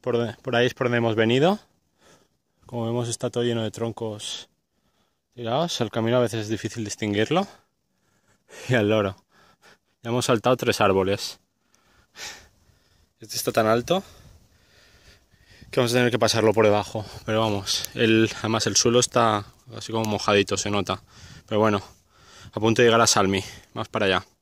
Por, ahí es por donde hemos venido. Como vemos está todo lleno de troncos tirados. El camino a veces es difícil distinguirlo. Y al loro. Ya hemos saltado tres árboles. Este está tan alto que vamos a tener que pasarlo por debajo. Pero vamos, el, además el suelo está así como mojadito, se nota. Pero bueno, a punto de llegar a Salmi, más para allá.